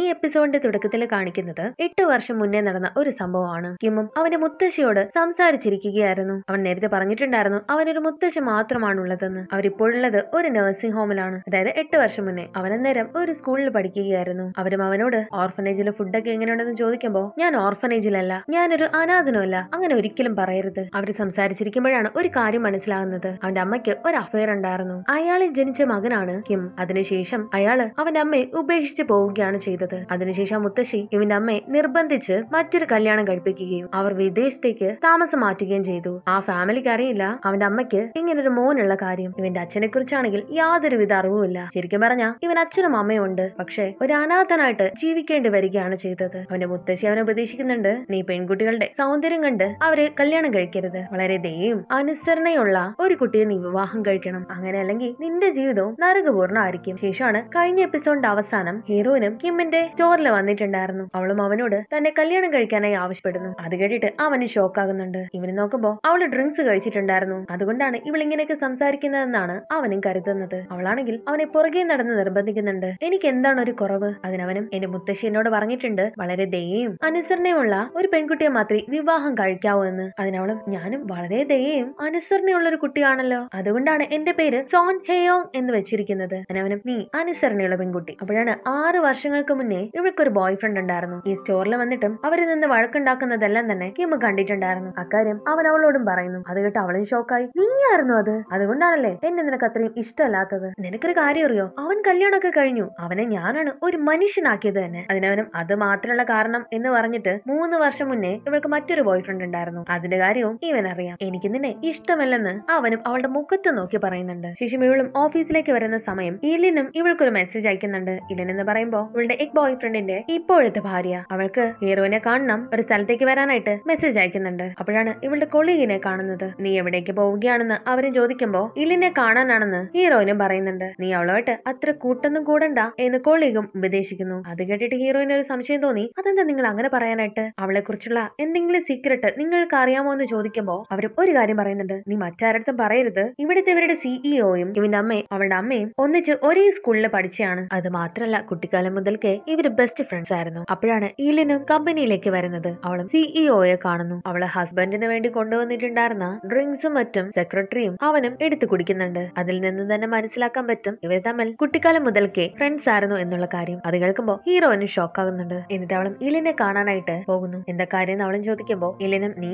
ഈ എപ്പിസോഡിന്റെ തുടക്കത്തിൽ കാണിക്കുന്നത് എട്ട് വർഷം മുന്നേ നടന്ന ഒരു സംഭവമാണ് കിമ്മും അവന്റെ മുത്തശ്ശിയോട് സംസാരിച്ചിരിക്കുകയായിരുന്നു അവൻ നേരത്തെ പറഞ്ഞിട്ടുണ്ടായിരുന്നു അവനൊരു മുത്തശ്ശി മാത്രമാണുള്ളതെന്ന് അവരിപ്പോഴുള്ളത് ഒരു നഴ്സിംഗ് ഹോമിലാണ് അതായത് എട്ട് വർഷം മുന്നേ അവൻ അന്നേരം ഒരു സ്കൂളിൽ പഠിക്കുകയായിരുന്നു അവരും അവനോട് ഓർഫനേജിലെ ഫുഡൊക്കെ എങ്ങനെയുണ്ടെന്ന് ചോദിക്കുമ്പോൾ ഞാൻ ഓർഫനേജിലല്ല ഞാനൊരു അനാഥനുമല്ല അങ്ങനെ ഒരിക്കലും പറയരുത് അവർ സംസാരിച്ചിരിക്കുമ്പോഴാണ് ഒരു കാര്യം മനസ്സിലാകുന്നത് അവന്റെ അമ്മയ്ക്ക് ഒരു അഫയർ ഉണ്ടായിരുന്നു അയാളിൽ ജനിച്ച മകനാണ് കിം അതിനുശേഷം അയാള് അവന്റെ അമ്മയെ ഉപേക്ഷിച്ച് പോവുകയാണ് ചെയ്തത് ചെയ്തത് അതിനുശേഷം മുത്തശ്ശി ഇവന്റെ അമ്മയെ നിർബന്ധിച്ച് മറ്റൊരു കല്യാണം കഴിപ്പിക്കുകയും അവർ വിദേശത്തേക്ക് താമസം മാറ്റുകയും ചെയ്തു ആ ഫാമിലിക്ക് അറിയില്ല അവന്റെ അമ്മയ്ക്ക് ഇങ്ങനൊരു മോനുള്ള കാര്യം ഇവന്റെ അച്ഛനെ കുറിച്ചാണെങ്കിൽ വിധ അറിവുമില്ല ശരിക്കും പറഞ്ഞ ഇവൻ അച്ഛനും അമ്മയും ഉണ്ട് പക്ഷേ ഒരു അനാഥനായിട്ട് ജീവിക്കേണ്ടി വരികയാണ് ചെയ്തത് അവന്റെ മുത്തശ്ശി അവനെ ഉപദേശിക്കുന്നുണ്ട് നീ പെൺകുട്ടികളുടെ സൗന്ദര്യം കണ്ട് അവരെ കല്യാണം കഴിക്കരുത് വളരെ ദയയും അനുസരണയുള്ള ഒരു കുട്ടിയെ നീ വിവാഹം കഴിക്കണം അങ്ങനെ അല്ലെങ്കിൽ നിന്റെ ജീവിതവും നരകപൂർണ്ണമായിരിക്കും ശേഷമാണ് കഴിഞ്ഞ എപ്പിസോഡിന്റെ അവസാനം ഹീറോയിനും കിമ്മിൻ അവന്റെ സ്റ്റോറിൽ വന്നിട്ടുണ്ടായിരുന്നു അവളും അവനോട് തന്നെ കല്യാണം കഴിക്കാനായി ആവശ്യപ്പെടുന്നു അത് കേട്ടിട്ട് അവന് ആകുന്നുണ്ട് ഇവന് നോക്കുമ്പോ അവള് ഡ്രിങ്ക്സ് കഴിച്ചിട്ടുണ്ടായിരുന്നു അതുകൊണ്ടാണ് ഇവൾ ഇങ്ങനെയൊക്കെ സംസാരിക്കുന്നതെന്നാണ് അവനും കരുതുന്നത് അവളാണെങ്കിൽ അവനെ പുറകെ നടന്ന് നിർബന്ധിക്കുന്നുണ്ട് എനിക്ക് എന്താണ് ഒരു കുറവ് അതിനവനും എന്റെ മുത്തശ്ശി എന്നോട് പറഞ്ഞിട്ടുണ്ട് വളരെ ദയയും അനുസരണയുമുള്ള ഒരു പെൺകുട്ടിയെ മാത്രമേ വിവാഹം കഴിക്കാവൂ എന്ന് അതിനവളും ഞാനും വളരെ ദയയും അനുസരണയുള്ള ഒരു കുട്ടിയാണല്ലോ അതുകൊണ്ടാണ് എന്റെ പേര് സോൺ ഹേയോങ് എന്ന് വെച്ചിരിക്കുന്നത് അതിനവനും നീ അനുസരണയുള്ള പെൺകുട്ടി അപ്പോഴാണ് ആറ് വർഷങ്ങൾക്ക് മുന്നേ ഒരു ബോയ് ഫ്രണ്ട് ഉണ്ടായിരുന്നു ഈ സ്റ്റോറിൽ വന്നിട്ടും അവരിൽ നിന്ന് വഴക്കുണ്ടാക്കുന്നതെല്ലാം തന്നെ കിം കണ്ടിട്ടുണ്ടായിരുന്നു അക്കാര്യം അവൻ അവളോടും പറയുന്നു അത് കേട്ട് അവളും ഷോക്കായി നീയായിരുന്നു അത് അതുകൊണ്ടാണല്ലേ എന്നെ നിനക്ക് അത്രയും ഇഷ്ടമല്ലാത്തത് നിനക്കൊരു കാര്യം അറിയോ അവൻ കല്യാണമൊക്കെ കഴിഞ്ഞു അവനെ ഞാനാണ് ഒരു മനുഷ്യനാക്കിയത് തന്നെ അതിനവനും അത് മാത്രമുള്ള കാരണം എന്ന് പറഞ്ഞിട്ട് മൂന്ന് വർഷം മുന്നേ ഇവൾക്ക് മറ്റൊരു ബോയ് ഫ്രണ്ട് ഉണ്ടായിരുന്നു അതിന്റെ കാര്യവും ഇവൻ അറിയാം എനിക്ക് നിന്നെ ഇഷ്ടമല്ലെന്ന് അവനും അവളുടെ മുഖത്ത് നോക്കി പറയുന്നുണ്ട് ശേഷം ഇവളും ഓഫീസിലേക്ക് വരുന്ന സമയം ഇലിനും ഇവൾക്കൊരു മെസ്സേജ് അയക്കുന്നുണ്ട് ഇലൻ എന്ന് പറയുമ്പോൾ ഇവളുടെ ലൈറ്റ് ബോയ് ഫ്രണ്ടിന്റെ ഇപ്പോഴത്തെ ഭാര്യ അവൾക്ക് ഹീറോനെ കാണണം ഒരു സ്ഥലത്തേക്ക് വരാനായിട്ട് മെസ്സേജ് അയക്കുന്നുണ്ട് അപ്പോഴാണ് ഇവളുടെ കൊളീഗിനെ കാണുന്നത് നീ എവിടേക്ക് പോവുകയാണെന്ന് അവരും ചോദിക്കുമ്പോ ഇലിനെ കാണാനാണെന്ന് ഹീറോയിനും പറയുന്നുണ്ട് നീ അവളുമായിട്ട് അത്ര കൂട്ടൊന്നും കൂടണ്ട എന്ന് കൊളീഗും ഉപദേശിക്കുന്നു അത് കേട്ടിട്ട് ഹീറോയിന് ഒരു സംശയം തോന്നി അതെന്താ നിങ്ങൾ അങ്ങനെ പറയാനായിട്ട് അവളെ കുറിച്ചുള്ള എന്തെങ്കിലും സീക്രട്ട് നിങ്ങൾക്ക് അറിയാമോ എന്ന് ചോദിക്കുമ്പോ അവരും ഒരു കാര്യം പറയുന്നുണ്ട് നീ മറ്റാരടുത്തും പറയരുത് ഇവിടുത്തെ ഇവരുടെ സിഇഒയും e ഇവന്റെ അമ്മയും അവളുടെ അമ്മയും ഒന്നിച്ച് ഒരേ സ്കൂളിൽ പഠിച്ചയാണ് അത് മാത്രമല്ല കുട്ടിക്കാലം മുതൽക്കേ ഇവര് ബെസ്റ്റ് ഫ്രണ്ട്സ് ആയിരുന്നു അപ്പോഴാണ് ഈലിനും കമ്പനിയിലേക്ക് വരുന്നത് അവളും സിഇഒയെ e കാണുന്നു അവളെ ഹസ്ബൻഡിന് വേണ്ടി കൊണ്ടുവന്നിട്ടുണ്ടായിരുന്ന ഡ്രിങ്ക്സും മറ്റും സെക്രട്ടറിയും അവനും എടുത്തു കുടിക്കുന്നുണ്ട് അതിൽ നിന്ന് തന്നെ മനസ്സിലാക്കാൻ പറ്റും ഇവർ തമ്മിൽ കുട്ടിക്കാലം മുതൽക്കേ ഫ്രണ്ട്സ് ആയിരുന്നു എന്നുള്ള കാര്യം അത് കേൾക്കുമ്പോൾ ഹീറോയിന് ഷോക്ക് ആകുന്നുണ്ട് എന്നിട്ട് അവളും ഇലിനെ കാണാനായിട്ട് പോകുന്നു എന്താ കാര്യം എന്ന് അവളും ചോദിക്കുമ്പോൾ ഇലിനും നീ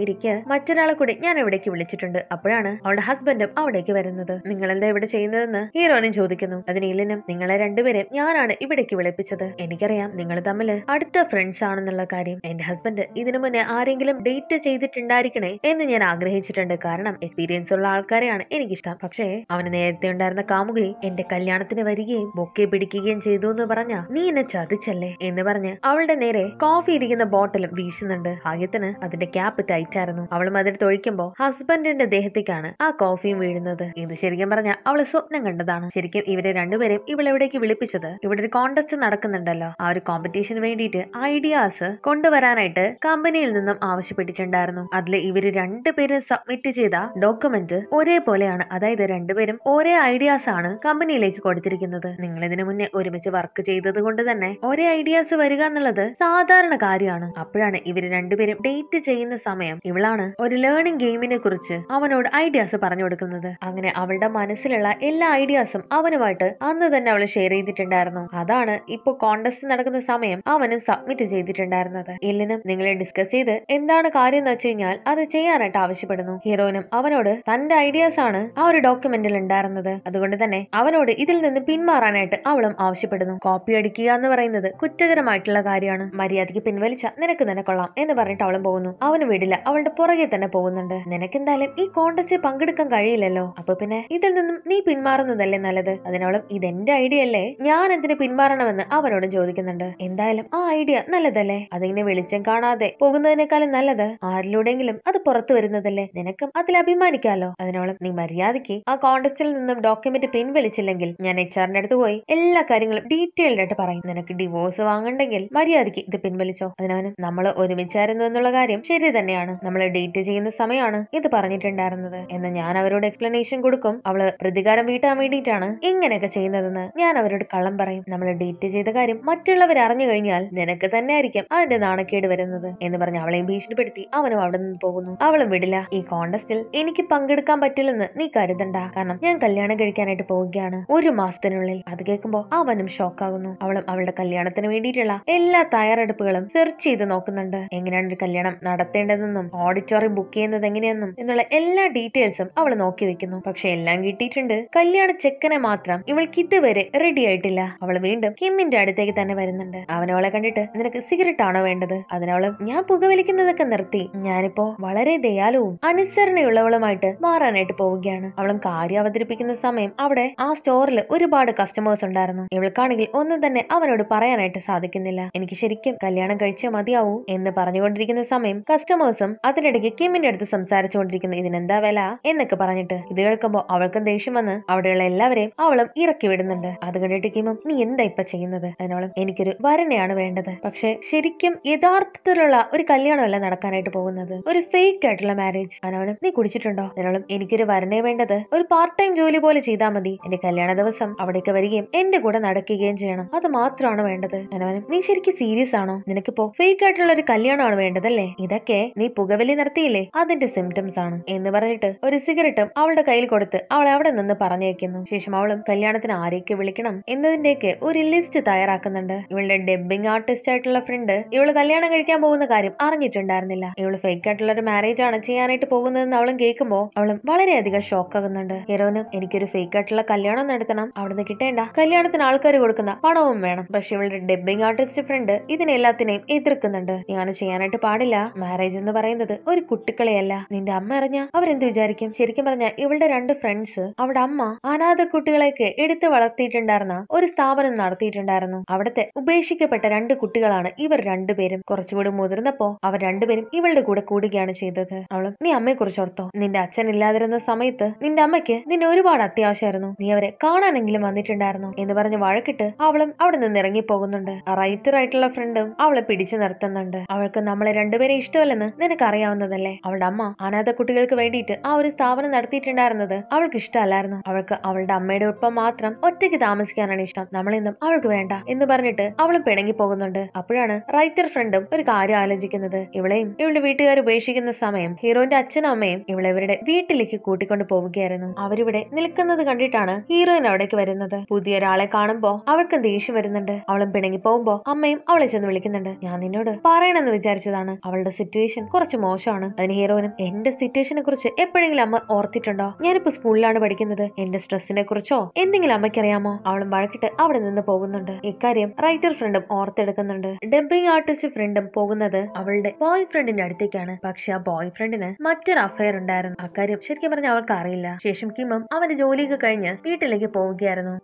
മറ്റൊരാളെ കൂടി ഞാൻ ഇവിടേക്ക് വിളിച്ചിട്ടുണ്ട് അപ്പോഴാണ് അവളുടെ ഹസ്ബൻഡും അവിടേക്ക് വരുന്നത് നിങ്ങൾ എന്താ ഇവിടെ ചെയ്യുന്നതെന്ന് ഹീറോനും ചോദിക്കുന്നു അതിന് ഇലിനും നിങ്ങളെ രണ്ടുപേരെയും ഞാനാണ് ഇവിടേക്ക് വിളിപ്പിച്ചത് എനിക്കറിയാം നിങ്ങൾ തമ്മിൽ അടുത്ത ഫ്രണ്ട്സ് ആണെന്നുള്ള കാര്യം എന്റെ ഹസ്ബൻഡ് ഇതിനു മുന്നേ ആരെങ്കിലും ഡേറ്റ് ചെയ്തിട്ടുണ്ടായിരിക്കണേ എന്ന് ഞാൻ ആഗ്രഹിച്ചിട്ടുണ്ട് കാരണം എക്സ്പീരിയൻസ് ഉള്ള ആൾക്കാരെയാണ് എനിക്കിഷ്ടം പക്ഷേ അവന് നേരത്തെ ഉണ്ടായിരുന്ന കാമുകി എന്റെ കല്യാണത്തിന് വരികയും ബൊക്കെ പിടിക്കുകയും ചെയ്തു എന്ന് പറഞ്ഞ നീ എന്നെ ചതിച്ചല്ലേ എന്ന് പറഞ്ഞ് അവളുടെ നേരെ കോഫി ഇരിക്കുന്ന ബോട്ടിലും വീശുന്നുണ്ട് ആദ്യത്തിന് അതിന്റെ ക്യാപ്പ് ടൈറ്റായിരുന്നു അവളും അതെടുത്ത് ഒഴിക്കുമ്പോ ഹസ്ബൻഡിന്റെ ദേഹത്തേക്കാണ് ആ കോഫിയും വീഴുന്നത് ഇത് ശരിക്കും പറഞ്ഞ അവള് സ്വപ്നം കണ്ടതാണ് ശരിക്കും ഇവരെ രണ്ടുപേരെയും ഇവളെവിടേക്ക് വിളിപ്പിച്ചത് ഇവിടെ ഒരു കോണ്ടസ്റ്റ് നടക്കുന്നുണ്ടല്ലോ ഉണ്ടല്ലോ ആ ഒരു കോമ്പറ്റീഷന് വേണ്ടിയിട്ട് ഐഡിയാസ് കൊണ്ടുവരാനായിട്ട് കമ്പനിയിൽ നിന്നും ആവശ്യപ്പെട്ടിട്ടുണ്ടായിരുന്നു അതിൽ ഇവർ രണ്ടുപേരും സബ്മിറ്റ് ചെയ്ത ഡോക്യുമെന്റ് ഒരേപോലെയാണ് അതായത് രണ്ടുപേരും ഒരേ ഐഡിയാസ് ആണ് കമ്പനിയിലേക്ക് കൊടുത്തിരിക്കുന്നത് നിങ്ങൾ ഇതിനു മുന്നേ ഒരുമിച്ച് വർക്ക് ചെയ്തത് കൊണ്ട് തന്നെ ഒരേ ഐഡിയാസ് വരിക എന്നുള്ളത് സാധാരണ കാര്യമാണ് അപ്പോഴാണ് ഇവർ രണ്ടുപേരും ഡേറ്റ് ചെയ്യുന്ന സമയം ഇവളാണ് ഒരു ലേണിംഗ് ഗെയിമിനെ കുറിച്ച് അവനോട് ഐഡിയാസ് പറഞ്ഞു കൊടുക്കുന്നത് അങ്ങനെ അവളുടെ മനസ്സിലുള്ള എല്ലാ ഐഡിയാസും അവനുമായിട്ട് അന്ന് തന്നെ അവൾ ഷെയർ ചെയ്തിട്ടുണ്ടായിരുന്നു അതാണ് ഇപ്പൊ കോണ്ടസ്റ്റ് കോൺടെസ്റ്റ് നടക്കുന്ന സമയം അവനും സബ്മിറ്റ് ചെയ്തിട്ടുണ്ടായിരുന്നത് എല്ലിനും നിങ്ങളെ ഡിസ്കസ് ചെയ്ത് എന്താണ് കാര്യം എന്ന് വെച്ച് കഴിഞ്ഞാൽ അത് ചെയ്യാനായിട്ട് ആവശ്യപ്പെടുന്നു ഹീറോയിനും അവനോട് തന്റെ ഐഡിയാസ് ആണ് ആ ഒരു ഡോക്യുമെന്റിൽ ഉണ്ടായിരുന്നത് അതുകൊണ്ട് തന്നെ അവനോട് ഇതിൽ നിന്ന് പിന്മാറാനായിട്ട് അവളും ആവശ്യപ്പെടുന്നു കോപ്പി അടിക്കുക എന്ന് പറയുന്നത് കുറ്റകരമായിട്ടുള്ള കാര്യമാണ് മര്യാദയ്ക്ക് പിൻവലിച്ച നിനക്ക് തന്നെ കൊള്ളാം എന്ന് പറഞ്ഞിട്ട് അവളും പോകുന്നു അവന് വീടില്ല അവളുടെ പുറകെ തന്നെ പോകുന്നുണ്ട് നിനക്കെന്തായാലും ഈ കോൺടെസ്റ്റിൽ പങ്കെടുക്കാൻ കഴിയില്ലല്ലോ അപ്പൊ പിന്നെ ഇതിൽ നിന്നും നീ പിന്മാറുന്നതല്ലേ നല്ലത് അതിനോളം ഇതെന്റെ ഐഡിയ അല്ലേ ഞാൻ എന്തിന് പിന്മാറണമെന്ന് അവനോട് ചോദിക്കുന്നുണ്ട് എന്തായാലും ആ ഐഡിയ നല്ലതല്ലേ അതിങ്ങനെ വെളിച്ചം കാണാതെ പോകുന്നതിനേക്കാളും നല്ലത് ആരിലൂടെങ്കിലും അത് പുറത്തു വരുന്നതല്ലേ നിനക്കും അതിൽ അഭിമാനിക്കാലോ അതിനോളം നീ മര്യാദയ്ക്ക് ആ കോൺടെസ്റ്റിൽ നിന്നും ഡോക്യുമെന്റ് പിൻവലിച്ചില്ലെങ്കിൽ ഞാൻ എച്ച്ആറിന്റെ അടുത്ത് പോയി എല്ലാ കാര്യങ്ങളും ഡീറ്റെയിൽഡ് ആയിട്ട് പറയും നിനക്ക് ഡിവോഴ്സ് വാങ്ങണ്ടെങ്കിൽ മര്യാദയ്ക്ക് ഇത് പിൻവലിച്ചോ അതിനവനും നമ്മൾ ഒരുമിച്ചായിരുന്നു എന്നുള്ള കാര്യം ശരി തന്നെയാണ് നമ്മൾ ഡേറ്റ് ചെയ്യുന്ന സമയമാണ് ഇത് പറഞ്ഞിട്ടുണ്ടായിരുന്നത് എന്ന് ഞാൻ അവരോട് എക്സ്പ്ലനേഷൻ കൊടുക്കും അവള് പ്രതികാരം വീട്ടാൻ വേണ്ടിയിട്ടാണ് ഇങ്ങനെയൊക്കെ ചെയ്യുന്നതെന്ന് ഞാൻ അവരോട് കള്ളം പറയും നമ്മൾ ഡേറ്റ് ചെയ്ത കാര്യം മറ്റുള്ളവർ അറിഞ്ഞു കഴിഞ്ഞാൽ നിനക്ക് തന്നെ ആയിരിക്കും അതിന്റെ നാണക്കേട് വരുന്നത് എന്ന് പറഞ്ഞ് അവളെയും ഭീഷണിപ്പെടുത്തി അവനും അവിടെ നിന്ന് പോകുന്നു അവളും വിടില്ല ഈ കോണ്ടസ്റ്റിൽ എനിക്ക് പങ്കെടുക്കാൻ പറ്റില്ലെന്ന് നീ കരുതണ്ട കാരണം ഞാൻ കല്യാണം കഴിക്കാനായിട്ട് പോവുകയാണ് ഒരു മാസത്തിനുള്ളിൽ അത് കേൾക്കുമ്പോ അവനും ഷോക്കാകുന്നു അവളും അവളുടെ കല്യാണത്തിന് വേണ്ടിയിട്ടുള്ള എല്ലാ തയ്യാറെടുപ്പുകളും സെർച്ച് ചെയ്ത് നോക്കുന്നുണ്ട് എങ്ങനെയാണ് ഒരു കല്യാണം നടത്തേണ്ടതെന്നും ഓഡിറ്റോറിയം ബുക്ക് ചെയ്യുന്നത് എങ്ങനെയെന്നും എന്നുള്ള എല്ലാ ഡീറ്റെയിൽസും അവൾ നോക്കി വെക്കുന്നു പക്ഷെ എല്ലാം കിട്ടിയിട്ടുണ്ട് കല്യാണ ചെക്കനെ മാത്രം ഇവൾക്ക് ഇതുവരെ റെഡി ആയിട്ടില്ല അവൾ വീണ്ടും കിമ്മിന്റെ അടുത്തേക്ക് തന്നെ വരുന്നുണ്ട് അവനവളെ കണ്ടിട്ട് നിനക്ക് സിഗരറ്റ് ആണോ വേണ്ടത് അതിനവളും ഞാൻ പുകവലിക്കുന്നതൊക്കെ നിർത്തി ഞാനിപ്പോ വളരെ ദയാലുവും അനുസരണയുള്ളവളുമായിട്ട് മാറാനായിട്ട് പോവുകയാണ് അവളും കാര്യം അവതരിപ്പിക്കുന്ന സമയം അവിടെ ആ സ്റ്റോറിൽ ഒരുപാട് കസ്റ്റമേഴ്സ് ഉണ്ടായിരുന്നു ഇവൾക്കാണെങ്കിൽ ഒന്നും തന്നെ അവനോട് പറയാനായിട്ട് സാധിക്കുന്നില്ല എനിക്ക് ശരിക്കും കല്യാണം കഴിച്ചേ മതിയാവൂ എന്ന് പറഞ്ഞുകൊണ്ടിരിക്കുന്ന സമയം കസ്റ്റമേഴ്സും അതിനിടയ്ക്ക് കിമ്മിന്റെ അടുത്ത് സംസാരിച്ചുകൊണ്ടിരിക്കുന്നു ഇതിനെന്താ വില എന്നൊക്കെ പറഞ്ഞിട്ട് ഇത് കേൾക്കുമ്പോൾ അവൾക്കും ദേഷ്യം വന്ന് അവിടെയുള്ള എല്ലാവരെയും അവളും ഇറക്കി വിടുന്നുണ്ട് അത് കണ്ടിട്ട് കിമ്മും നീ എന്താ ഇപ്പൊ ചെയ്യുന്നത് അതിനവൾ എനിക്കൊരു വരനെയാണ് വേണ്ടത് പക്ഷെ ശരിക്കും യഥാർത്ഥത്തിലുള്ള ഒരു കല്യാണമല്ല നടക്കാനായിട്ട് പോകുന്നത് ഒരു ഫേക്ക് ആയിട്ടുള്ള മാരേജ് അനവനും നീ കുടിച്ചിട്ടുണ്ടോ നിനോളും എനിക്കൊരു വരനെ വേണ്ടത് ഒരു പാർട്ട് ടൈം ജോലി പോലെ ചെയ്താൽ മതി എന്റെ കല്യാണ ദിവസം അവിടേക്ക് വരികയും എന്റെ കൂടെ നടക്കുകയും ചെയ്യണം അത് മാത്രമാണ് വേണ്ടത് അനവനും നീ ശരിക്കും സീരിയസ് ആണോ നിനക്കിപ്പോ ഫേക്ക് ആയിട്ടുള്ള ഒരു കല്യാണമാണ് വേണ്ടതല്ലേ ഇതൊക്കെ നീ പുകവലി നടത്തിയില്ലേ അതിന്റെ സിംറ്റംസ് ആണ് എന്ന് പറഞ്ഞിട്ട് ഒരു സിഗരറ്റും അവളുടെ കയ്യിൽ കൊടുത്ത് അവളെ അവിടെ നിന്ന് പറഞ്ഞേക്കുന്നു ശേഷം അവളും കല്യാണത്തിന് ആരെയൊക്കെ വിളിക്കണം എന്നതിന്റെയൊക്കെ ഒരു ലിസ്റ്റ് തയ്യാറാക്കുന്നു കാണുന്നുണ്ട് ഇവളുടെ ഡബ്ബിംഗ് ആർട്ടിസ്റ്റ് ആയിട്ടുള്ള ഫ്രണ്ട് ഇവള് കല്യാണം കഴിക്കാൻ പോകുന്ന കാര്യം അറിഞ്ഞിട്ടുണ്ടായിരുന്നില്ല ഇവള് ഫേക്ക് ആയിട്ടുള്ള ഒരു മാരേജ് ആണ് ചെയ്യാനായിട്ട് പോകുന്നതെന്ന് അവളും കേൾക്കുമ്പോ അവളും വളരെയധികം ഷോക്ക് ആകുന്നുണ്ട് ഹീറോനും എനിക്കൊരു ഫേക്ക് ആയിട്ടുള്ള കല്യാണം നടത്തണം അവിടുന്ന് കിട്ടേണ്ട കല്യാണത്തിന് ആൾക്കാര് കൊടുക്കുന്ന പണവും വേണം പക്ഷെ ഇവളുടെ ഡബ്ബിംഗ് ആർട്ടിസ്റ്റ് ഫ്രണ്ട് ഇതിനെല്ലാത്തിനെയും എതിർക്കുന്നുണ്ട് നീ അങ്ങനെ ചെയ്യാനായിട്ട് പാടില്ല മാരേജ് എന്ന് പറയുന്നത് ഒരു കുട്ടിക്കളെയല്ല നിന്റെ അമ്മ അറിഞ്ഞ അവരെന്ത് വിചാരിക്കും ശരിക്കും പറഞ്ഞ ഇവളുടെ രണ്ട് ഫ്രണ്ട്സ് അവിടെ അമ്മ അനാഥ കുട്ടികളെയൊക്കെ എടുത്തു വളർത്തിയിട്ടുണ്ടായിരുന്ന ഒരു സ്ഥാപനം നടത്തിയിട്ടുണ്ടായിരുന്നു അവിടുത്തെ ഉപേക്ഷിക്കപ്പെട്ട രണ്ട് കുട്ടികളാണ് ഇവർ രണ്ടുപേരും കുറച്ചുകൂടി മുതിർന്നപ്പോ അവർ രണ്ടുപേരും ഇവളുടെ കൂടെ കൂടുകയാണ് ചെയ്തത് അവളും നീ അമ്മയെ കുറിച്ച് ഓർത്തോ നിന്റെ അച്ഛൻ ഇല്ലാതിരുന്ന സമയത്ത് നിന്റെ അമ്മയ്ക്ക് നിന്നെ ഒരുപാട് അത്യാവശ്യമായിരുന്നു നീ അവരെ കാണാനെങ്കിലും വന്നിട്ടുണ്ടായിരുന്നു എന്ന് പറഞ്ഞ് വഴക്കിട്ട് അവളും അവിടെ നിന്ന് ഇറങ്ങി പോകുന്നുണ്ട് റൈറ്റർ ആയിട്ടുള്ള ഫ്രണ്ടും അവളെ പിടിച്ചു നിർത്തുന്നുണ്ട് അവൾക്ക് നമ്മളെ രണ്ടുപേരെ ഇഷ്ടമല്ലെന്ന് നിനക്കറിയാവുന്നതല്ലേ അവളുടെ അമ്മ അനാഥ കുട്ടികൾക്ക് വേണ്ടിയിട്ട് ആ ഒരു സ്ഥാപനം നടത്തിയിട്ടുണ്ടായിരുന്നത് അവൾക്ക് ഇഷ്ടമല്ലായിരുന്നു അവൾക്ക് അവളുടെ അമ്മയുടെ ഒപ്പം മാത്രം ഒറ്റയ്ക്ക് താമസിക്കാനാണ് ഇഷ്ടം നമ്മളെന്നും അവൾക്ക് വേണ്ട എന്ന് പറഞ്ഞിട്ട് അവളും പിണങ്ങി പോകുന്നുണ്ട് അപ്പോഴാണ് റൈറ്റർ ഫ്രണ്ടും ഒരു കാര്യം ആലോചിക്കുന്നത് ഇവളെയും ഇവളുടെ വീട്ടുകാർ ഉപേക്ഷിക്കുന്ന സമയം ഹീറോന്റെ അച്ഛനും അമ്മയും ഇവളെ ഇവരുടെ വീട്ടിലേക്ക് കൂട്ടിക്കൊണ്ട് പോവുകയായിരുന്നു അവരിവിടെ നിൽക്കുന്നത് കണ്ടിട്ടാണ് ഹീറോയിൻ അവിടേക്ക് വരുന്നത് പുതിയ ഒരാളെ കാണുമ്പോ അവൾക്കും ദേഷ്യം വരുന്നുണ്ട് അവളും പിണങ്ങി പോകുമ്പോ അമ്മയും അവളെ ചെന്ന് വിളിക്കുന്നുണ്ട് ഞാൻ നിന്നോട് പറയണമെന്ന് വിചാരിച്ചതാണ് അവളുടെ സിറ്റുവേഷൻ കുറച്ച് മോശമാണ് അതിന് ഹീറോയിനും എന്റെ സിറ്റുവേഷനെ കുറിച്ച് എപ്പോഴെങ്കിലും അമ്മ ഓർത്തിട്ടുണ്ടോ ഞാനിപ്പോ സ്കൂളിലാണ് പഠിക്കുന്നത് എന്റെ സ്ട്രെസ്സിനെ കുറിച്ചോ എന്തെങ്കിലും അമ്മയ്ക്കറിയാമോ അവളും വഴക്കിട്ട് അവിടെ നിന്ന് പോകുന്നുണ്ട് ഇക്കാര്യം കാര്യം റൈറ്റർ ഫ്രണ്ടും ഓർത്തെടുക്കുന്നുണ്ട് ഡബ്ബിംഗ് ആർട്ടിസ്റ്റ് ഫ്രണ്ടും പോകുന്നത് അവളുടെ ബോയ് ഫ്രണ്ടിന്റെ അടുത്തേക്കാണ് പക്ഷെ ആ ബോയ് ഫ്രണ്ടിന് മറ്റൊരു അഫയർ ഉണ്ടായിരുന്നു അക്കാര്യം ശരിക്കും പറഞ്ഞാൽ അവൾക്ക് അറിയില്ല ശേഷം കിമ്മും അവന്റെ ജോലിയൊക്കെ കഴിഞ്ഞ് വീട്ടിലേക്ക് പോവുകയായിരുന്നു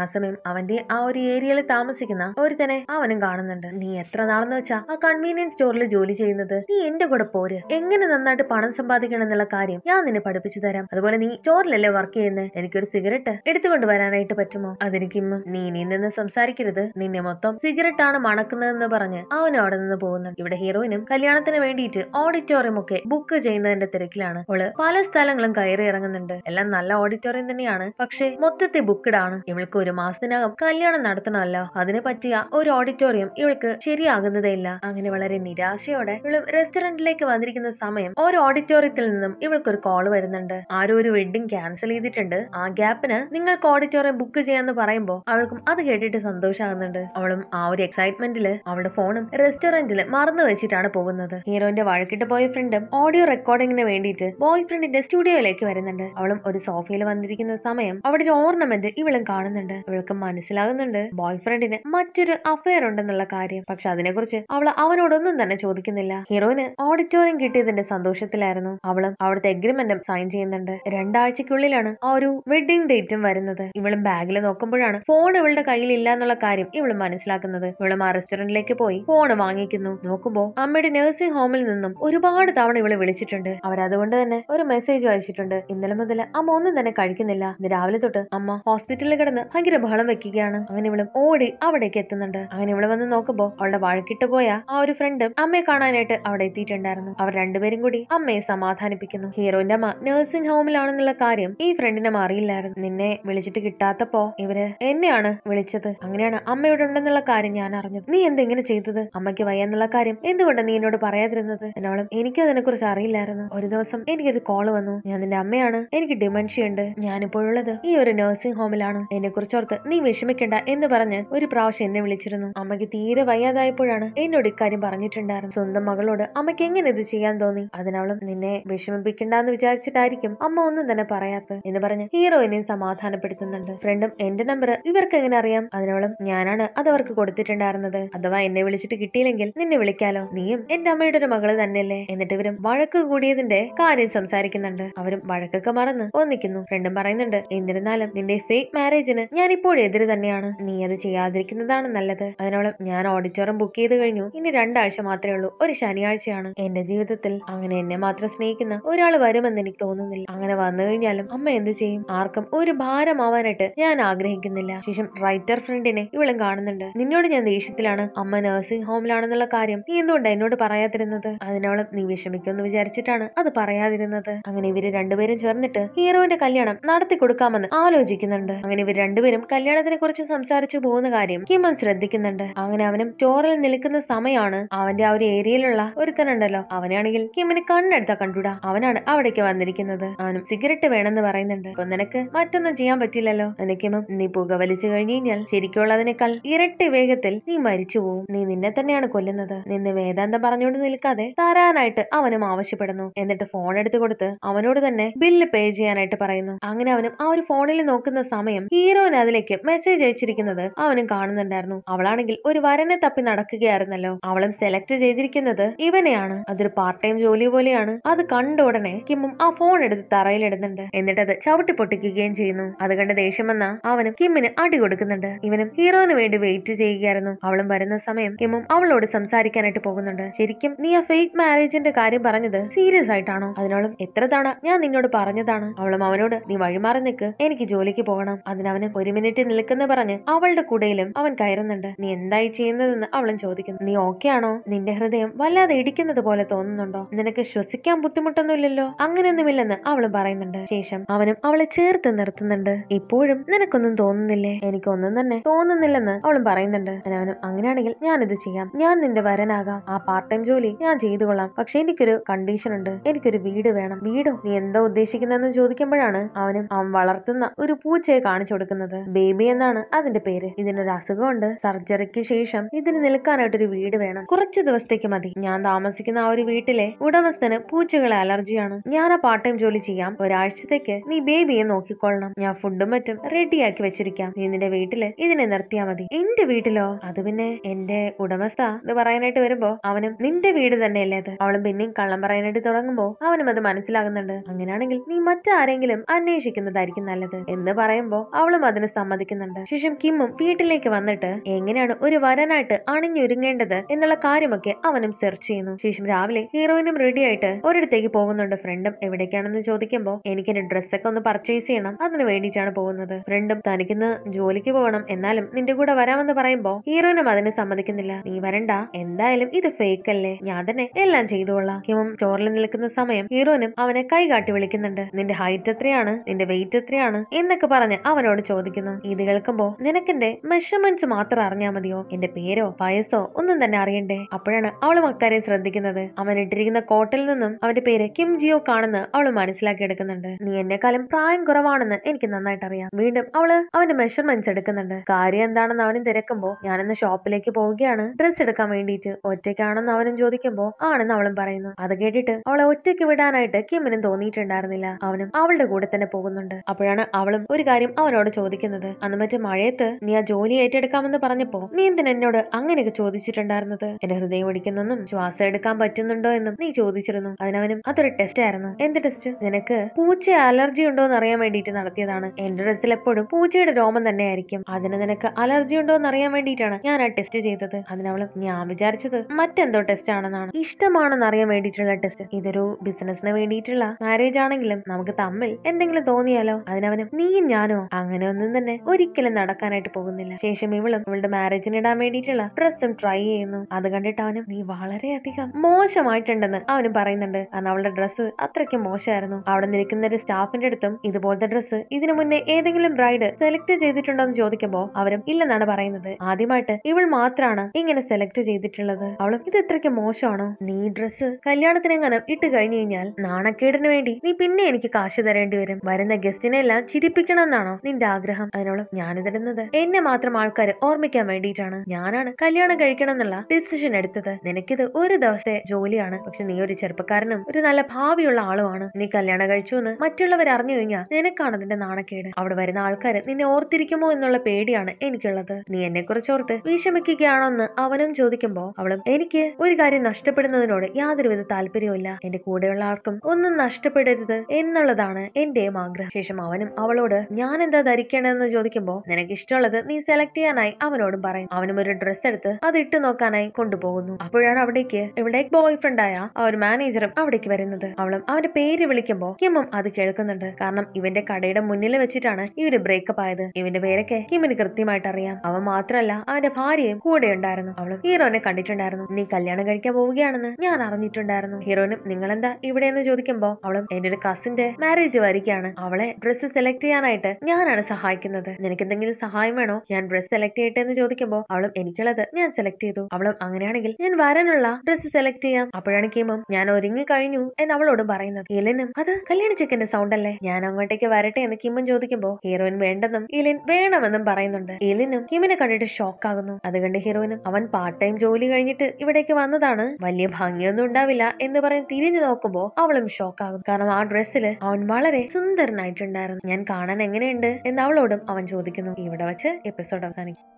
ആ സമയം അവന്റെ ആ ഒരു ഏരിയയിൽ താമസിക്കുന്ന ഒരുത്തനെ അവനും കാണുന്നുണ്ട് നീ എത്ര നാളെന്ന് വെച്ചാ ആ കൺവീനിയൻസ് സ്റ്റോറിൽ ജോലി ചെയ്യുന്നത് നീ എന്റെ കൂടെ പോര് എങ്ങനെ നന്നായിട്ട് പണം സമ്പാദിക്കണം എന്നുള്ള കാര്യം ഞാൻ നിന്നെ പഠിപ്പിച്ചു തരാം അതുപോലെ നീ സ്റ്റോറിലല്ലേ വർക്ക് ചെയ്യുന്നത് എനിക്കൊരു സിഗരറ്റ് എടുത്തുകൊണ്ട് വരാനായിട്ട് പറ്റുമോ അതിന് നീ ഇനി നിന്ന് സംസാരിക്കരുത് നിന്നെ മൊത്തം സിഗരറ്റ് ആണ് മണക്കുന്നതെന്ന് പറഞ്ഞ് അവൻ അവിടെ നിന്ന് പോകുന്നു ഇവിടെ ഹീറോയിനും കല്യാണത്തിന് വേണ്ടിയിട്ട് ഓഡിറ്റോറിയം ഒക്കെ ബുക്ക് ചെയ്യുന്നതിന്റെ തിരക്കിലാണ് അവള് പല സ്ഥലങ്ങളും കയറി ഇറങ്ങുന്നുണ്ട് എല്ലാം നല്ല ഓഡിറ്റോറിയം തന്നെയാണ് പക്ഷേ മൊത്തത്തെ ബുക്കഡാണ് ഇവൾക്ക് ഒരു മാസത്തിനകം കല്യാണം നടത്തണമല്ലോ അതിന് പറ്റിയ ഒരു ഓഡിറ്റോറിയം ഇവൾക്ക് ശരിയാകുന്നതേയില്ല അങ്ങനെ വളരെ നിരാശയോടെ ഇവളും റെസ്റ്റോറന്റിലേക്ക് വന്നിരിക്കുന്ന സമയം ഒരു ഓഡിറ്റോറിയത്തിൽ നിന്നും ഇവൾക്കൊരു കോൾ വരുന്നുണ്ട് ആരോ ഒരു വെഡിങ് ക്യാൻസൽ ചെയ്തിട്ടുണ്ട് ആ ഗ്യാപ്പിന് നിങ്ങൾക്ക് ഓഡിറ്റോറിയം ബുക്ക് ചെയ്യാന്ന് പറയുമ്പോൾ അവൾക്കും അത് കേട്ടിട്ട് സന്തോഷമാകുന്നുണ്ട് അവളും ആ ഒരു എക്സൈറ്റ്മെന്റില് അവളുടെ ഫോണും റെസ്റ്റോറന്റില് മറന്നു വെച്ചിട്ടാണ് പോകുന്നത് ഹീറോന്റെ വഴക്കിട്ട് ബോയ് ഫ്രണ്ടും ഓഡിയോ റെക്കോർഡിങ്ങിന് വേണ്ടിയിട്ട് ബോയ് ഫ്രണ്ടിന്റെ സ്റ്റുഡിയോയിലേക്ക് വരുന്നുണ്ട് അവളും ഒരു സോഫയിൽ വന്നിരിക്കുന്ന സമയം അവിടെ ഒരു ഓർണമെന്റ് ഇവളും കാണുന്നുണ്ട് പറയുന്നുണ്ട് അവൾക്ക് മനസ്സിലാകുന്നുണ്ട് ബോയ് ഫ്രണ്ടിന് മറ്റൊരു അഫയർ ഉണ്ടെന്നുള്ള കാര്യം പക്ഷെ അതിനെക്കുറിച്ച് അവൾ അവനോടൊന്നും തന്നെ ചോദിക്കുന്നില്ല ഹീറോയിന് ഓഡിറ്റോറിയം കിട്ടിയതിന്റെ സന്തോഷത്തിലായിരുന്നു അവളും അവിടുത്തെ എഗ്രിമെന്റും സൈൻ ചെയ്യുന്നുണ്ട് രണ്ടാഴ്ചക്കുള്ളിലാണ് ആ ഒരു വെഡിങ് ഡേറ്റും വരുന്നത് ഇവളും ബാഗിൽ നോക്കുമ്പോഴാണ് ഫോൺ ഇവളുടെ കയ്യിൽ ഇല്ല എന്നുള്ള കാര്യം ഇവള് മനസ്സിലാക്കുന്നത് ഇവളും ആ റെസ്റ്റോറന്റിലേക്ക് പോയി ഫോൺ വാങ്ങിക്കുന്നു നോക്കുമ്പോൾ അമ്മയുടെ നഴ്സിംഗ് ഹോമിൽ നിന്നും ഒരുപാട് തവണ ഇവളെ വിളിച്ചിട്ടുണ്ട് അവരതുകൊണ്ട് തന്നെ ഒരു മെസ്സേജ് അയച്ചിട്ടുണ്ട് ഇന്നലെ മുതൽ അമ്മ ഒന്നും തന്നെ കഴിക്കുന്നില്ല രാവിലെ തൊട്ട് അമ്മ ഹോസ്പിറ്റലിൽ കിടന്ന് ഭയങ്കര ബഹളം വെക്കുകയാണ് അങ്ങനെ ഇവളും ഓടി അവിടേക്ക് എത്തുന്നുണ്ട് അങ്ങനെ ഇവിടെ വന്ന് നോക്കുമ്പോ അവളുടെ വഴക്കിട്ട് പോയ ആ ഒരു ഫ്രണ്ട് അമ്മയെ കാണാനായിട്ട് അവിടെ എത്തിയിട്ടുണ്ടായിരുന്നു അവർ രണ്ടുപേരും കൂടി അമ്മയെ സമാധാനിപ്പിക്കുന്നു ഹീറോന്റെ അമ്മ നഴ്സിംഗ് ഹോമിലാണെന്നുള്ള കാര്യം ഈ ഫ്രണ്ടിനെ അറിയില്ലായിരുന്നു നിന്നെ വിളിച്ചിട്ട് കിട്ടാത്തപ്പോ ഇവര് എന്നെയാണ് വിളിച്ചത് അങ്ങനെയാണ് അമ്മയോട് ഉണ്ടെന്നുള്ള കാര്യം ഞാൻ അറിഞ്ഞത് നീ എന്തെങ്ങനെ ചെയ്തത് അമ്മയ്ക്ക് വയ്യ എന്നുള്ള കാര്യം എന്തുകൊണ്ട് നീ എന്നോട് പറയാതിരുന്നത് എന്നോളും എനിക്കും അതിനെക്കുറിച്ച് അറിയില്ലായിരുന്നു ഒരു ദിവസം എനിക്കൊരു കോള് വന്നു ഞാൻ നിന്റെ അമ്മയാണ് എനിക്ക് ഡിമെൻഷ്യ ഉണ്ട് ഞാനിപ്പോഴുള്ളത് ഈ ഒരു നഴ്സിംഗ് ഹോമിലാണ് എന്നെ തലച്ചോർത്ത് നീ വിഷമിക്കണ്ട എന്ന് പറഞ്ഞ് ഒരു പ്രാവശ്യം എന്നെ വിളിച്ചിരുന്നു അമ്മയ്ക്ക് തീരെ വയ്യാതായപ്പോഴാണ് എന്നോട് ഇക്കാര്യം പറഞ്ഞിട്ടുണ്ടായിരുന്നു സ്വന്തം മകളോട് അമ്മയ്ക്ക് എങ്ങനെ ഇത് ചെയ്യാൻ തോന്നി അതിനവളും നിന്നെ വിഷമിപ്പിക്കണ്ടെന്ന് വിചാരിച്ചിട്ടായിരിക്കും അമ്മ ഒന്നും തന്നെ പറയാത്തത് എന്ന് പറഞ്ഞ് ഹീറോയിനെയും സമാധാനപ്പെടുത്തുന്നുണ്ട് ഫ്രണ്ടും എന്റെ നമ്പർ ഇവർക്ക് എങ്ങനെ അറിയാം അതിനവളും ഞാനാണ് അത് അവർക്ക് കൊടുത്തിട്ടുണ്ടായിരുന്നത് അഥവാ എന്നെ വിളിച്ചിട്ട് കിട്ടിയില്ലെങ്കിൽ നിന്നെ വിളിക്കാലോ നീയും എന്റെ അമ്മയുടെ ഒരു മകള് തന്നെയല്ലേ എന്നിട്ട് ഇവരും വഴക്ക് കൂടിയതിന്റെ കാര്യം സംസാരിക്കുന്നുണ്ട് അവരും വഴക്കൊക്കെ മറന്ന് ഒന്നിക്കുന്നു ഫ്രണ്ടും പറയുന്നുണ്ട് എന്നിരുന്നാലും നിന്റെ ഫേക്ക് മാരേജിന് ഇപ്പോൾ എതിര് തന്നെയാണ് നീ അത് ചെയ്യാതിരിക്കുന്നതാണ് നല്ലത് അതിനോളം ഞാൻ ഓഡിറ്റോറിയം ബുക്ക് ചെയ്ത് കഴിഞ്ഞു ഇനി രണ്ടാഴ്ച മാത്രമേ ഉള്ളൂ ഒരു ശനിയാഴ്ചയാണ് എന്റെ ജീവിതത്തിൽ അങ്ങനെ എന്നെ മാത്രം സ്നേഹിക്കുന്ന ഒരാൾ വരുമെന്ന് എനിക്ക് തോന്നുന്നില്ല അങ്ങനെ വന്നു കഴിഞ്ഞാലും അമ്മ എന്ത് ചെയ്യും ആർക്കും ഒരു ഭാരമാവാനായിട്ട് ഞാൻ ആഗ്രഹിക്കുന്നില്ല ശേഷം റൈറ്റർ ഫ്രണ്ടിനെ ഇവളും കാണുന്നുണ്ട് നിന്നോട് ഞാൻ ദേഷ്യത്തിലാണ് അമ്മ നഴ്സിംഗ് ഹോമിലാണെന്നുള്ള കാര്യം നീ എന്തുകൊണ്ടാണ് എന്നോട് പറയാതിരുന്നത് അതിനോളം നീ വിഷമിക്കുമെന്ന് വിചാരിച്ചിട്ടാണ് അത് പറയാതിരുന്നത് അങ്ങനെ ഇവര് രണ്ടുപേരും ചേർന്നിട്ട് ഹീറോയിന്റെ കല്യാണം നടത്തി കൊടുക്കാമെന്ന് ആലോചിക്കുന്നുണ്ട് അങ്ങനെ ഇവർ രണ്ടുപേരും ഇരുവരും കല്യാണത്തിനെ കുറിച്ച് സംസാരിച്ചു പോകുന്ന കാര്യം കിമൻ ശ്രദ്ധിക്കുന്നുണ്ട് അങ്ങനെ അവനും ചോറിൽ നിൽക്കുന്ന സമയമാണ് അവന്റെ ആ ഒരു ഏരിയയിലുള്ള ഒരുത്തനുണ്ടല്ലോ അവനാണെങ്കിൽ കിമിന് കണ്ണെടുത്താ കണ്ടുടാ അവനാണ് അവിടേക്ക് വന്നിരിക്കുന്നത് അവനും സിഗരറ്റ് വേണമെന്ന് പറയുന്നുണ്ട് അപ്പൊ നിനക്ക് മറ്റൊന്നും ചെയ്യാൻ പറ്റില്ലല്ലോ നിനക്കിമം നീ പുക വലിച്ചു കഴിഞ്ഞു കഴിഞ്ഞാൽ ശരിക്കുള്ളതിനേക്കാൾ ഇരട്ടി വേഗത്തിൽ നീ മരിച്ചു പോവും നീ നിന്നെ തന്നെയാണ് കൊല്ലുന്നത് നിന്ന് വേദാന്തം പറഞ്ഞുകൊണ്ട് നിൽക്കാതെ തരാനായിട്ട് അവനും ആവശ്യപ്പെടുന്നു എന്നിട്ട് ഫോൺ എടുത്തു കൊടുത്ത് അവനോട് തന്നെ ബില്ല് പേ ചെയ്യാനായിട്ട് പറയുന്നു അങ്ങനെ അവനും ആ ഒരു ഫോണിൽ നോക്കുന്ന സമയം ഹീറോ അതിലേക്ക് മെസ്സേജ് അയച്ചിരിക്കുന്നത് അവനും കാണുന്നുണ്ടായിരുന്നു അവളാണെങ്കിൽ ഒരു വരനെ തപ്പി നടക്കുകയായിരുന്നല്ലോ അവളും സെലക്ട് ചെയ്തിരിക്കുന്നത് ഇവനെയാണ് അതൊരു പാർട്ട് ടൈം ജോലി പോലെയാണ് അത് കണ്ട ഉടനെ കിമ്മും ആ ഫോൺ എടുത്ത് തറയിലിടുന്നുണ്ട് എന്നിട്ട് അത് ചവിട്ടി പൊട്ടിക്കുകയും ചെയ്യുന്നു അത് കണ്ട് ദേഷ്യം വന്ന അവനും കിമ്മിന് അടി കൊടുക്കുന്നുണ്ട് ഇവനും ഹീറോന് വേണ്ടി വെയിറ്റ് ചെയ്യുകയായിരുന്നു അവളും വരുന്ന സമയം കിമ്മും അവളോട് സംസാരിക്കാനായിട്ട് പോകുന്നുണ്ട് ശരിക്കും നീ ആ ഫേക്ക് മാരേജിന്റെ കാര്യം പറഞ്ഞത് സീരിയസ് ആയിട്ടാണോ അതിനോളം എത്ര തവണ ഞാൻ നിന്നോട് പറഞ്ഞതാണ് അവളും അവനോട് നീ വഴിമാറി നിൽക്ക് എനിക്ക് ജോലിക്ക് പോകണം അതിനവന് ഒരു മിനിറ്റ് നിൽക്കുന്ന പറഞ്ഞ് അവളുടെ കൂടെയിലും അവൻ കയറുന്നുണ്ട് നീ എന്തായി ചെയ്യുന്നതെന്ന് അവളും ചോദിക്കുന്നു നീ ഓക്കെ ആണോ നിന്റെ ഹൃദയം വല്ലാതെ ഇടിക്കുന്നത് പോലെ തോന്നുന്നുണ്ടോ നിനക്ക് ശ്വസിക്കാൻ ബുദ്ധിമുട്ടൊന്നുമില്ലല്ലോ അങ്ങനെയൊന്നുമില്ലെന്ന് അവളും പറയുന്നുണ്ട് ശേഷം അവനും അവളെ ചേർത്ത് നിർത്തുന്നുണ്ട് ഇപ്പോഴും നിനക്കൊന്നും തോന്നുന്നില്ലേ എനിക്കൊന്നും തന്നെ തോന്നുന്നില്ലെന്ന് അവളും പറയുന്നുണ്ട് അവനും അങ്ങനെയാണെങ്കിൽ ഞാനിത് ചെയ്യാം ഞാൻ നിന്റെ വരനാകാം ആ പാർട്ട് ടൈം ജോലി ഞാൻ ചെയ്തു കൊള്ളാം പക്ഷെ എനിക്കൊരു കണ്ടീഷൻ ഉണ്ട് എനിക്കൊരു വീട് വേണം വീടോ നീ എന്താ ഉദ്ദേശിക്കുന്നതെന്ന് ചോദിക്കുമ്പോഴാണ് അവനും അവൻ വളർത്തുന്ന ഒരു പൂച്ചയെ കാണിച്ചു കൊടുക്കുന്നത് പറയുന്നത് ബേബി എന്നാണ് അതിന്റെ പേര് ഇതിനൊരു അസുഖമുണ്ട് സർജറിക്ക് ശേഷം ഇതിന് നിൽക്കാനായിട്ടൊരു വീട് വേണം കുറച്ച് ദിവസത്തേക്ക് മതി ഞാൻ താമസിക്കുന്ന ആ ഒരു വീട്ടിലെ ഉടമസ്ഥന് പൂച്ചകളെ അലർജിയാണ് ഞാൻ ആ പാർട്ട് ടൈം ജോലി ചെയ്യാം ഒരാഴ്ചത്തേക്ക് നീ ബേബിയെ നോക്കിക്കൊള്ളണം ഞാൻ ഫുഡും മറ്റും റെഡിയാക്കി വെച്ചിരിക്കാം നീ നിന്റെ വീട്ടില് ഇതിനെ നിർത്തിയാ മതി എന്റെ വീട്ടിലോ അത് പിന്നെ എന്റെ ഉടമസ്ഥ ഇത് പറയാനായിട്ട് വരുമ്പോ അവനും നിന്റെ വീട് തന്നെയല്ലേ അത് അവളും പിന്നെയും കള്ളം പറയാനായിട്ട് തുടങ്ങുമ്പോ അവനും അത് മനസ്സിലാകുന്നുണ്ട് അങ്ങനെയാണെങ്കിൽ നീ മറ്റാരെങ്കിലും അന്വേഷിക്കുന്നതായിരിക്കും നല്ലത് എന്ന് പറയുമ്പോ അവളും അതിൽ അതിന് സമ്മതിക്കുന്നുണ്ട് ശേഷം കിമ്മും വീട്ടിലേക്ക് വന്നിട്ട് എങ്ങനെയാണ് ഒരു വരനായിട്ട് അണിഞ്ഞൊരുങ്ങേണ്ടത് എന്നുള്ള കാര്യമൊക്കെ അവനും സെർച്ച് ചെയ്യുന്നു ശേഷം രാവിലെ ഹീറോയിനും റെഡി ആയിട്ട് ഒരിടത്തേക്ക് പോകുന്നുണ്ട് ഫ്രണ്ടും എവിടേക്കാണെന്ന് ചോദിക്കുമ്പോൾ എനിക്ക് എന്റെ ഡ്രസ്സൊക്കെ ഒന്ന് പർച്ചേസ് ചെയ്യണം അതിന് വേണ്ടിയിട്ടാണ് പോകുന്നത് ഫ്രണ്ടും തനിക്കിന്ന് ജോലിക്ക് പോകണം എന്നാലും നിന്റെ കൂടെ വരാമെന്ന് പറയുമ്പോൾ ഹീറോയിനും അതിന് സമ്മതിക്കുന്നില്ല നീ വരണ്ട എന്തായാലും ഇത് ഫേക്ക് അല്ലേ ഞാൻ തന്നെ എല്ലാം ചെയ്തുകൊള്ളാം ഹിമം ചോറിൽ നിൽക്കുന്ന സമയം ഹീറോനും അവനെ കൈകാട്ടി വിളിക്കുന്നുണ്ട് നിന്റെ ഹൈറ്റ് എത്രയാണ് നിന്റെ വെയിറ്റ് എത്രയാണ് എന്നൊക്കെ പറഞ്ഞ് അവനോട് ചോദിക്കും ചോദിക്കുന്നു ഇത് കേൾക്കുമ്പോ നിനക്കെന്റെ മെഷർമെന്റ്സ് മാത്രം അറിഞ്ഞാൽ മതിയോ എന്റെ പേരോ വയസ്സോ ഒന്നും തന്നെ അറിയണ്ടേ അപ്പോഴാണ് അവൾ മക്കാരെ ശ്രദ്ധിക്കുന്നത് അവൻ ഇട്ടിരിക്കുന്ന കോട്ടിൽ നിന്നും അവന്റെ പേര് കിം ജിയോ കാണെന്ന് അവൾ മനസ്സിലാക്കിയെടുക്കുന്നുണ്ട് നീ എന്നെക്കാളും പ്രായം കുറവാണെന്ന് എനിക്ക് നന്നായിട്ട് അറിയാം വീണ്ടും അവള് അവന്റെ മെഷർമെന്റ്സ് എടുക്കുന്നുണ്ട് കാര്യം എന്താണെന്ന് അവനും തിരക്കുമ്പോൾ ഞാനിന്ന് ഷോപ്പിലേക്ക് പോവുകയാണ് ഡ്രസ് എടുക്കാൻ വേണ്ടിയിട്ട് ഒറ്റയ്ക്കാണെന്ന് അവനും ചോദിക്കുമ്പോൾ ആണെന്ന് അവളും പറയുന്നു അത് കേട്ടിട്ട് അവളെ ഒറ്റയ്ക്ക് വിടാനായിട്ട് കിമ്മിനും തോന്നിയിട്ടുണ്ടായിരുന്നില്ല അവനും അവളുടെ കൂടെ തന്നെ പോകുന്നുണ്ട് അപ്പോഴാണ് അവളും ഒരു കാര്യം അവനോട് ചോദിക്കുന്നത് ചോദിക്കുന്നത് അന്ന് മറ്റേ മഴയത്ത് നീ ആ ജോലി ഏറ്റെടുക്കാമെന്ന് പറഞ്ഞപ്പോ നീ എന്തിന് എന്നോട് അങ്ങനെയൊക്കെ ചോദിച്ചിട്ടുണ്ടായിരുന്നത് എന്റെ ഹൃദയം ഒടിക്കുന്നെന്നും ശ്വാസം എടുക്കാൻ പറ്റുന്നുണ്ടോ എന്നും നീ ചോദിച്ചിരുന്നു അതിനവനും അതൊരു ടെസ്റ്റ് ആയിരുന്നു എന്ത് ടെസ്റ്റ് നിനക്ക് പൂച്ച അലർജി ഉണ്ടോ എന്ന് അറിയാൻ വേണ്ടിയിട്ട് നടത്തിയതാണ് എന്റെ ഡ്രസ്സിൽ എപ്പോഴും പൂച്ചയുടെ രോമം തന്നെയായിരിക്കും അതിന് നിനക്ക് അലർജി ഉണ്ടോ എന്ന് അറിയാൻ വേണ്ടിയിട്ടാണ് ഞാൻ ആ ടെസ്റ്റ് ചെയ്തത് അതിനവൾ ഞാൻ വിചാരിച്ചത് മറ്റെന്തോ ടെസ്റ്റ് ആണെന്നാണ് ഇഷ്ടമാണെന്ന് അറിയാൻ വേണ്ടിയിട്ടുള്ള ടെസ്റ്റ് ഇതൊരു ബിസിനസിന് വേണ്ടിയിട്ടുള്ള മാരേജ് ആണെങ്കിലും നമുക്ക് തമ്മിൽ എന്തെങ്കിലും തോന്നിയാലോ അതിനവനും നീ ഞാനോ അങ്ങനെ ഒന്നും ഒന്നും തന്നെ ഒരിക്കലും നടക്കാനായിട്ട് പോകുന്നില്ല ശേഷം ഇവളും ഇവളുടെ മാരേജിന് ഇടാൻ വേണ്ടിയിട്ടുള്ള ഡ്രസ്സും ട്രൈ ചെയ്യുന്നു അത് കണ്ടിട്ട് അവനും നീ വളരെയധികം മോശമായിട്ടുണ്ടെന്ന് അവനും പറയുന്നുണ്ട് കാരണം അവളുടെ ഡ്രസ്സ് അത്രയ്ക്ക് മോശമായിരുന്നു അവിടെ നിൽക്കുന്ന ഒരു സ്റ്റാഫിന്റെ അടുത്തും ഇതുപോലത്തെ ഡ്രസ്സ് ഇതിനു മുന്നേ ഏതെങ്കിലും ബ്രൈഡ് സെലക്ട് ചെയ്തിട്ടുണ്ടോ എന്ന് ചോദിക്കുമ്പോൾ അവരും ഇല്ലെന്നാണ് പറയുന്നത് ആദ്യമായിട്ട് ഇവൾ മാത്രമാണ് ഇങ്ങനെ സെലക്ട് ചെയ്തിട്ടുള്ളത് അവളും ഇത് എത്രയ്ക്ക് മോശമാണോ നീ ഡ്രസ്സ് കല്യാണത്തിനെങ്ങാനും ഇട്ട് കഴിഞ്ഞു കഴിഞ്ഞാൽ നാണക്കേടിന് വേണ്ടി നീ പിന്നെ എനിക്ക് കാശ് തരേണ്ടി വരും വരുന്ന ഗസ്റ്റിനെ എല്ലാം ചിരിപ്പിക്കണം എന്നാണോ നിന്റെ ആഗ്രഹം ആഗ്രഹം അതിനോട് ഞാനിതിടുന്നത് എന്നെ മാത്രം ആൾക്കാരെ ഓർമ്മിക്കാൻ വേണ്ടിയിട്ടാണ് ഞാനാണ് കല്യാണം കഴിക്കണം എന്നുള്ള ഡിസിഷൻ എടുത്തത് നിനക്കിത് ഒരു ദിവസത്തെ ജോലിയാണ് പക്ഷെ നീ ഒരു ചെറുപ്പക്കാരനും ഒരു നല്ല ഭാവിയുള്ള ആളുമാണ് നീ കല്യാണം കഴിച്ചു എന്ന് മറ്റുള്ളവർ അറിഞ്ഞു കഴിഞ്ഞാൽ നിനക്കാണ് അതിന്റെ നാണക്കേട് അവിടെ വരുന്ന ആൾക്കാര് നിന്നെ ഓർത്തിരിക്കുമോ എന്നുള്ള പേടിയാണ് എനിക്കുള്ളത് നീ എന്നെ കുറിച്ചോർത്ത് വിഷമിക്കുകയാണോ എന്ന് അവനും ചോദിക്കുമ്പോ അവളും എനിക്ക് ഒരു കാര്യം നഷ്ടപ്പെടുന്നതിനോട് യാതൊരുവിധ താല്പര്യവുമില്ല എന്റെ കൂടെയുള്ള ആർക്കും ഒന്നും നഷ്ടപ്പെടരുത് എന്നുള്ളതാണ് എന്റെയും ആഗ്രഹം ശേഷം അവനും അവളോട് ഞാൻ എന്താ ധരിക്കേണ്ടത് എന്ന് ചോദിക്കുമ്പോൾ നിനക്ക് ഇഷ്ടമുള്ളത് നീ സെലക്ട് ചെയ്യാനായി അവനോട് പറയും അവനും ഒരു ഡ്രസ്സ് എടുത്ത് അത് ഇട്ട് നോക്കാനായി കൊണ്ടുപോകുന്നു അപ്പോഴാണ് അവിടേക്ക് ഇവിടെ ബോയ് ഫ്രണ്ടായ ആ ഒരു മാനേജറും അവിടേക്ക് വരുന്നത് അവളും അവന്റെ പേര് വിളിക്കുമ്പോൾ കിമ്മും അത് കേൾക്കുന്നുണ്ട് കാരണം ഇവന്റെ കടയുടെ മുന്നിൽ വെച്ചിട്ടാണ് ഇവര് ബ്രേക്കപ്പ് ആയത് ഇവന്റെ പേരൊക്കെ കിമ്മിന് കൃത്യമായിട്ട് അറിയാം അവൻ മാത്രല്ല അവന്റെ ഭാര്യയും കൂടെ ഉണ്ടായിരുന്നു അവളും ഹീറോനെ കണ്ടിട്ടുണ്ടായിരുന്നു നീ കല്യാണം കഴിക്കാൻ പോവുകയാണെന്ന് ഞാൻ അറിഞ്ഞിട്ടുണ്ടായിരുന്നു ഹീറോനും നിങ്ങൾ എന്താ ഇവിടെ എന്ന് ചോദിക്കുമ്പോൾ അവളും എന്റെ ഒരു കസിന്റെ മാരേജ് വരികയാണ് അവളെ ഡ്രസ്സ് സെലക്ട് ചെയ്യാനായിട്ട് ഞാനാണ് സഹായം സഹായിക്കുന്നത് നിനക്ക് എന്തെങ്കിലും സഹായം വേണോ ഞാൻ ഡ്രസ് സെലക്ട് ചെയ്യട്ടെ എന്ന് ചോദിക്കുമ്പോൾ അവളും എനിക്കുള്ളത് ഞാൻ സെലക്ട് ചെയ്തു അവളും അങ്ങനെയാണെങ്കിൽ ഞാൻ വരാനുള്ള ഡ്രസ് സെലക്ട് ചെയ്യാം അപ്പോഴാണ് കീമും ഞാൻ ഒരുങ്ങി കഴിഞ്ഞു എന്ന് അവളോട് പറയുന്നത് ഇലനും അത് കല്യാണ ചെക്കന്റെ സൗണ്ട് അല്ലേ ഞാൻ അങ്ങോട്ടേക്ക് വരട്ടെ എന്ന് കിമ്മൻ ചോദിക്കുമ്പോൾ ഹീറോയിൻ വേണ്ടെന്നും ഇലിൻ വേണമെന്നും പറയുന്നുണ്ട് ഇലിനും കിമ്മിനെ കണ്ടിട്ട് ഷോക്ക് ആകുന്നു അത് കണ്ട് ഹീറോയിനും അവൻ പാർട്ട് ടൈം ജോലി കഴിഞ്ഞിട്ട് ഇവിടേക്ക് വന്നതാണ് വലിയ ഭംഗിയൊന്നും ഉണ്ടാവില്ല എന്ന് പറഞ്ഞ് തിരിഞ്ഞു നോക്കുമ്പോൾ അവളും ഷോക്ക് ആകും കാരണം ആ ഡ്രസ്സിൽ അവൻ വളരെ സുന്ദരനായിട്ടുണ്ടായിരുന്നു ഞാൻ കാണാൻ എങ്ങനെയുണ്ട് എന്ന് അവൾ അവളോടും അവൻ ചോദിക്കുന്നു ഇവിടെ വച്ച് എപ്പിസോഡ് അവസാനിക്കും